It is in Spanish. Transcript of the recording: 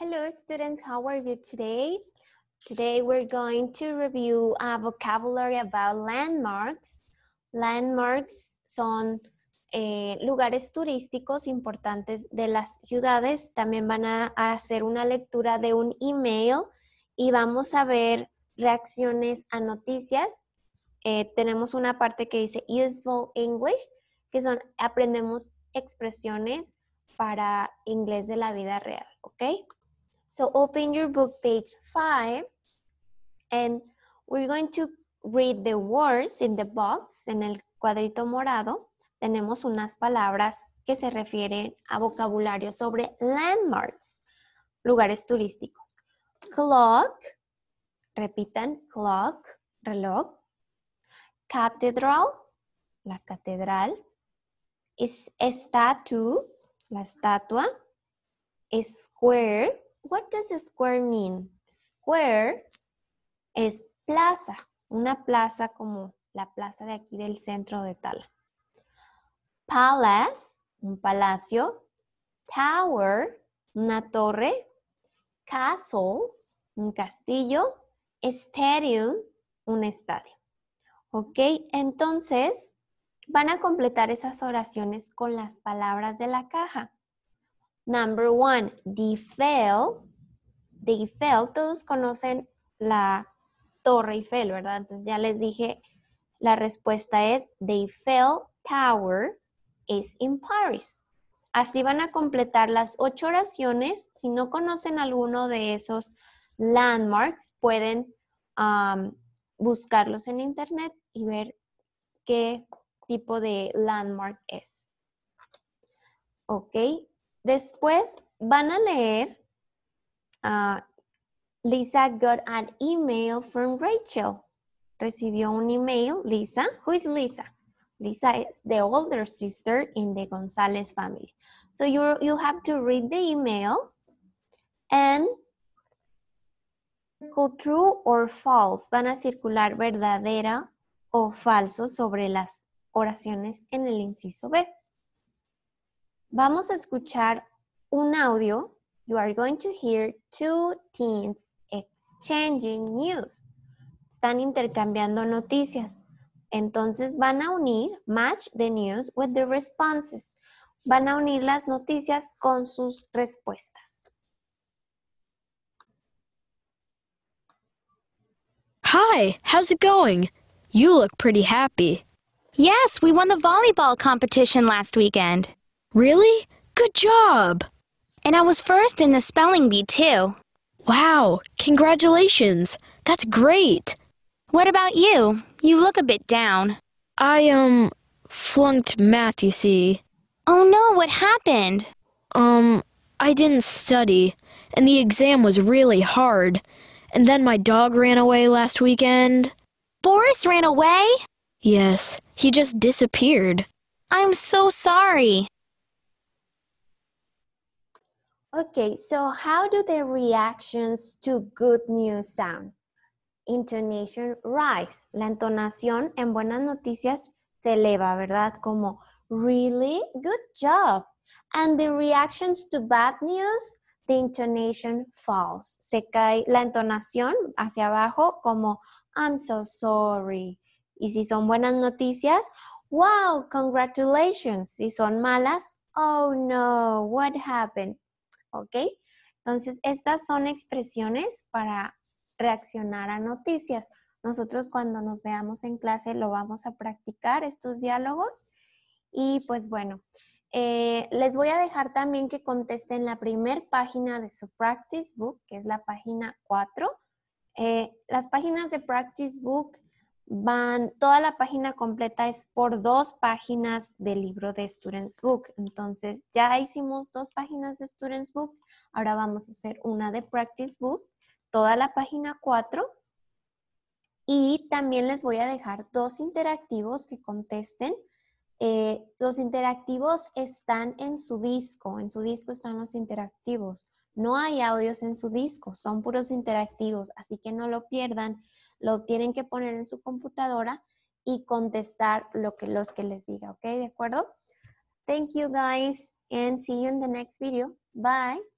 Hello students, how are you today? Today we're going to review a vocabulary about landmarks. Landmarks son eh, lugares turísticos importantes de las ciudades. También van a hacer una lectura de un email y vamos a ver reacciones a noticias. Eh, tenemos una parte que dice Useful English, que son aprendemos expresiones para inglés de la vida real, ¿ok? So open your book page five and we're going to read the words in the box. En el cuadrito morado tenemos unas palabras que se refieren a vocabulario sobre landmarks, lugares turísticos. Clock, repitan, clock, reloj. Cathedral, la catedral. statue, la estatua. Square, what does square mean? Square es plaza, una plaza como la plaza de aquí del centro de Tala. Palace, un palacio. Tower, una torre. Castle, un castillo. Stadium, un estadio. ¿Ok? Entonces, van a completar esas oraciones con las palabras de la caja. Number one, fell. The Eiffel, todos conocen la Torre Eiffel, ¿verdad? Entonces ya les dije, la respuesta es The fell Tower is in Paris. Así van a completar las ocho oraciones. Si no conocen alguno de esos landmarks, pueden um, buscarlos en internet y ver qué tipo de landmark es. Ok, Después van a leer, ah, Lisa got an email from Rachel. Recibió un email, Lisa. Who is Lisa? Lisa is the older sister in the Gonzalez family. So you you have to read the email and go true or false. Van a circular verdadera o falso sobre las oraciones en el inciso B. Vamos a escuchar un audio. You are going to hear two teens exchanging news. Están intercambiando noticias. Entonces van a unir, match the news with the responses. Van a unir las noticias con sus respuestas. Hi, how's it going? You look pretty happy. Yes, we won the volleyball competition last weekend. Really? Good job! And I was first in the spelling bee, too. Wow, congratulations. That's great. What about you? You look a bit down. I, um, flunked math, you see. Oh no, what happened? Um, I didn't study, and the exam was really hard. And then my dog ran away last weekend. Boris ran away? Yes, he just disappeared. I'm so sorry. Okay, so how do the reactions to good news sound? Intonation rise. La entonación en buenas noticias se eleva, ¿verdad? Como, really? Good job. And the reactions to bad news, the intonation falls. Se cae la entonación hacia abajo como, I'm so sorry. Y si son buenas noticias, wow, congratulations. Si son malas, oh no, what happened? ¿ok? Entonces, estas son expresiones para reaccionar a noticias. Nosotros cuando nos veamos en clase lo vamos a practicar, estos diálogos. Y pues bueno, eh, les voy a dejar también que contesten la primera página de su practice book, que es la página 4. Eh, las páginas de practice book van, toda la página completa es por dos páginas del libro de Students Book. Entonces, ya hicimos dos páginas de Students Book, ahora vamos a hacer una de Practice Book, toda la página 4. Y también les voy a dejar dos interactivos que contesten. Eh, los interactivos están en su disco, en su disco están los interactivos. No hay audios en su disco, son puros interactivos, así que no lo pierdan lo tienen que poner en su computadora y contestar lo que los que les diga, ¿ok? ¿De acuerdo? Thank you guys and see you in the next video. Bye.